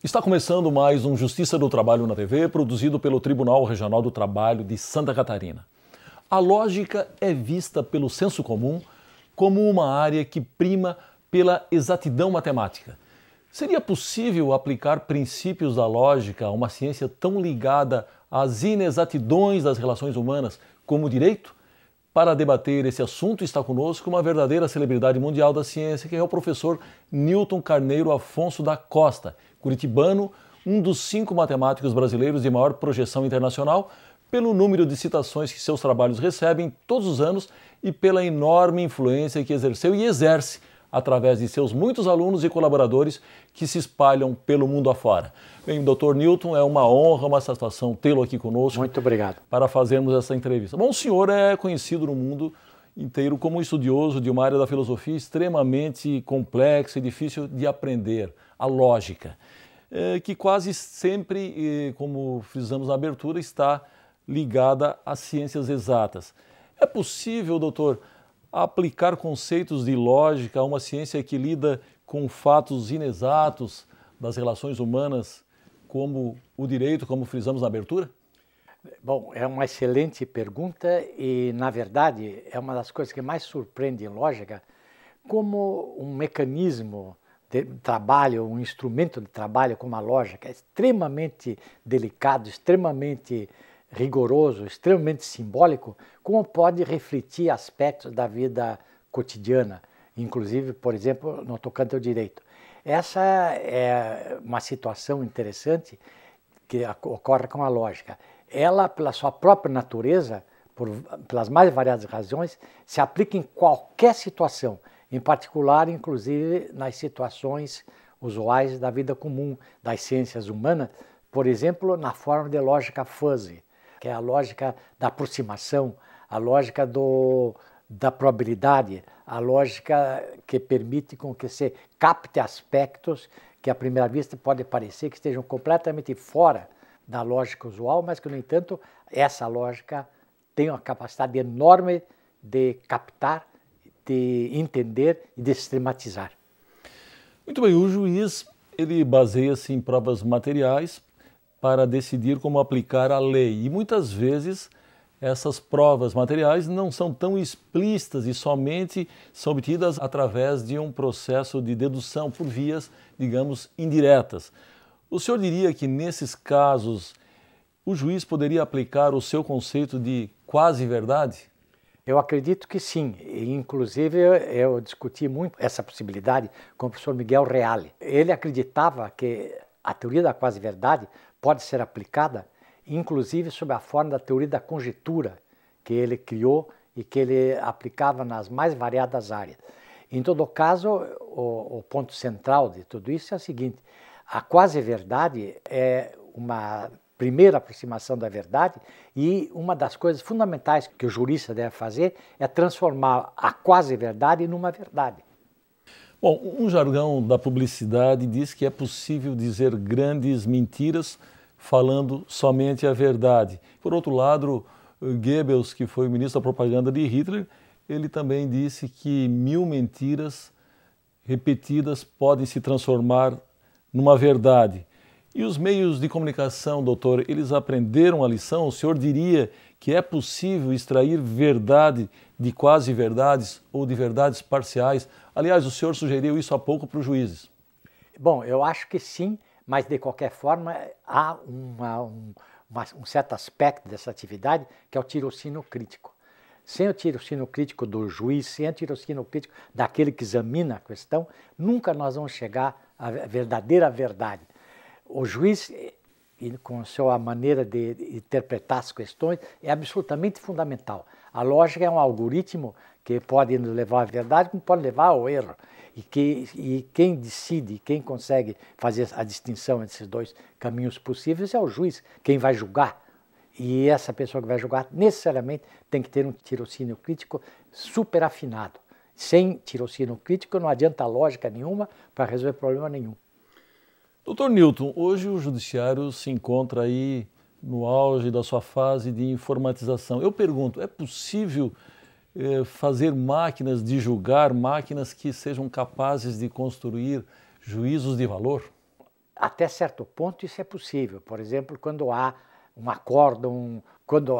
Está começando mais um Justiça do Trabalho na TV, produzido pelo Tribunal Regional do Trabalho de Santa Catarina. A lógica é vista pelo senso comum como uma área que prima pela exatidão matemática. Seria possível aplicar princípios da lógica a uma ciência tão ligada às inexatidões das relações humanas como o direito? Para debater esse assunto está conosco uma verdadeira celebridade mundial da ciência, que é o professor Newton Carneiro Afonso da Costa, curitibano, um dos cinco matemáticos brasileiros de maior projeção internacional, pelo número de citações que seus trabalhos recebem todos os anos e pela enorme influência que exerceu e exerce através de seus muitos alunos e colaboradores que se espalham pelo mundo afora. Bem, doutor Newton, é uma honra, uma satisfação tê-lo aqui conosco. Muito obrigado. Para fazermos essa entrevista. Bom, o senhor é conhecido no mundo inteiro como estudioso de uma área da filosofia extremamente complexa e difícil de aprender, a lógica, é, que quase sempre, como fizemos na abertura, está ligada às ciências exatas. É possível, doutor, aplicar conceitos de lógica a uma ciência que lida com fatos inexatos das relações humanas, como o direito, como frisamos na abertura? Bom, é uma excelente pergunta e, na verdade, é uma das coisas que mais surpreende em lógica, como um mecanismo de trabalho, um instrumento de trabalho como a lógica é extremamente delicado, extremamente rigoroso, extremamente simbólico, como pode refletir aspectos da vida cotidiana, inclusive, por exemplo, no tocante ao direito. Essa é uma situação interessante que ocorre com a lógica. Ela, pela sua própria natureza, por, pelas mais variadas razões, se aplica em qualquer situação, em particular, inclusive, nas situações usuais da vida comum, das ciências humanas, por exemplo, na forma de lógica fuzzy, que é a lógica da aproximação, a lógica do, da probabilidade, a lógica que permite com que se capte aspectos que à primeira vista pode parecer que estejam completamente fora da lógica usual, mas que, no entanto, essa lógica tem uma capacidade enorme de captar, de entender e de sistematizar. Muito bem, o juiz ele baseia-se em provas materiais para decidir como aplicar a lei. E muitas vezes essas provas materiais não são tão explícitas e somente são obtidas através de um processo de dedução por vias, digamos, indiretas. O senhor diria que nesses casos o juiz poderia aplicar o seu conceito de quase verdade? Eu acredito que sim. Inclusive, eu discuti muito essa possibilidade com o professor Miguel Reale. Ele acreditava que a teoria da quase-verdade pode ser aplicada, inclusive sob a forma da teoria da conjetura, que ele criou e que ele aplicava nas mais variadas áreas. Em todo caso, o, o ponto central de tudo isso é o seguinte: a quase verdade é uma primeira aproximação da verdade e uma das coisas fundamentais que o jurista deve fazer é transformar a quase verdade numa verdade. Bom, um jargão da publicidade diz que é possível dizer grandes mentiras falando somente a verdade. Por outro lado, Goebbels, que foi o ministro da propaganda de Hitler, ele também disse que mil mentiras repetidas podem se transformar numa verdade. E os meios de comunicação, doutor, eles aprenderam a lição? O senhor diria que é possível extrair verdade de quase verdades ou de verdades parciais. Aliás, o senhor sugeriu isso há pouco para os juízes. Bom, eu acho que sim, mas de qualquer forma há uma, um, uma, um certo aspecto dessa atividade que é o tirocínio crítico. Sem o tirocínio crítico do juiz, sem o tirocínio crítico daquele que examina a questão, nunca nós vamos chegar à verdadeira verdade. O juiz ele, com sua maneira de interpretar as questões, é absolutamente fundamental. A lógica é um algoritmo que pode nos levar à verdade, como pode levar ao erro. E, que, e quem decide, quem consegue fazer a distinção entre esses dois caminhos possíveis é o juiz, quem vai julgar. E essa pessoa que vai julgar necessariamente tem que ter um tirocínio crítico super afinado. Sem tirocínio crítico não adianta lógica nenhuma para resolver problema nenhum. Doutor Newton, hoje o judiciário se encontra aí no auge da sua fase de informatização. Eu pergunto, é possível eh, fazer máquinas de julgar, máquinas que sejam capazes de construir juízos de valor? Até certo ponto isso é possível. Por exemplo, quando há um acordo, um, quando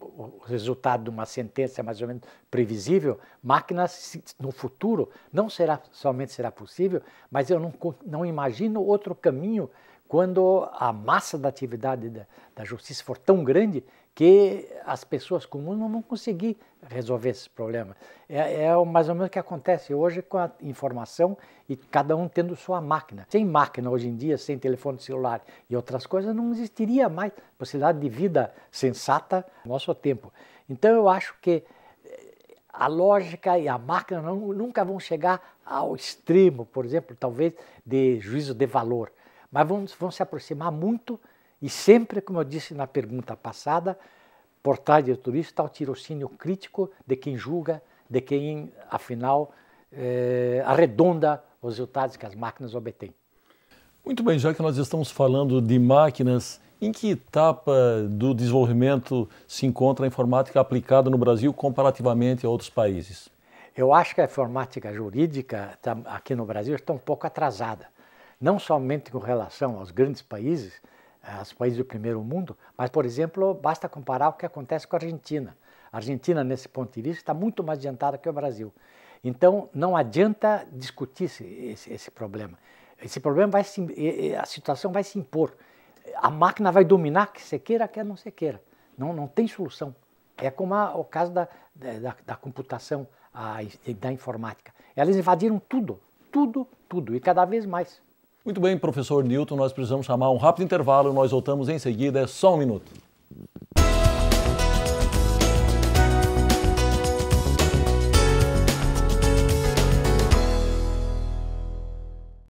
o resultado de uma sentença mais ou menos previsível, máquinas no futuro não será somente será possível, mas eu não, não imagino outro caminho quando a massa da atividade da, da justiça for tão grande que as pessoas comuns não vão conseguir resolver esse problema. É, é, mais ou menos o que acontece hoje com a informação e cada um tendo sua máquina. Sem máquina hoje em dia, sem telefone celular e outras coisas, não existiria mais possibilidade de vida sensata no nosso tempo. Então eu acho que eh, a lógica e a máquina não, nunca vão chegar ao extremo, por exemplo, talvez de juízo de valor, mas vão, vão se aproximar muito e sempre, como eu disse na pergunta passada, por trás de tudo isso está o tirocínio crítico de quem julga, de quem, afinal, eh, arredonda os resultados que as máquinas obtêm. Muito bem, já que nós estamos falando de máquinas, em que etapa do desenvolvimento se encontra a informática aplicada no Brasil comparativamente a outros países? Eu acho que a informática jurídica aqui no Brasil está um pouco atrasada, não somente com relação aos grandes países, eh, os países do primeiro mundo, mas, por exemplo, basta comparar o que acontece com a Argentina. A Argentina, nesse ponto de vista, está muito mais adiantada que o Brasil. Então, não adianta discutir esse, esse, esse problema. Esse problema vai se, a situação vai se impor. A máquina vai dominar que você queira, quer não se queira. Não, não tem solução. É como a, o caso da, da, da computação, a, da informática. Elas invadiram tudo, tudo, tudo, e cada vez mais. Muito bem, professor Newton, nós precisamos chamar um rápido intervalo, nós voltamos em seguida, é só um minuto.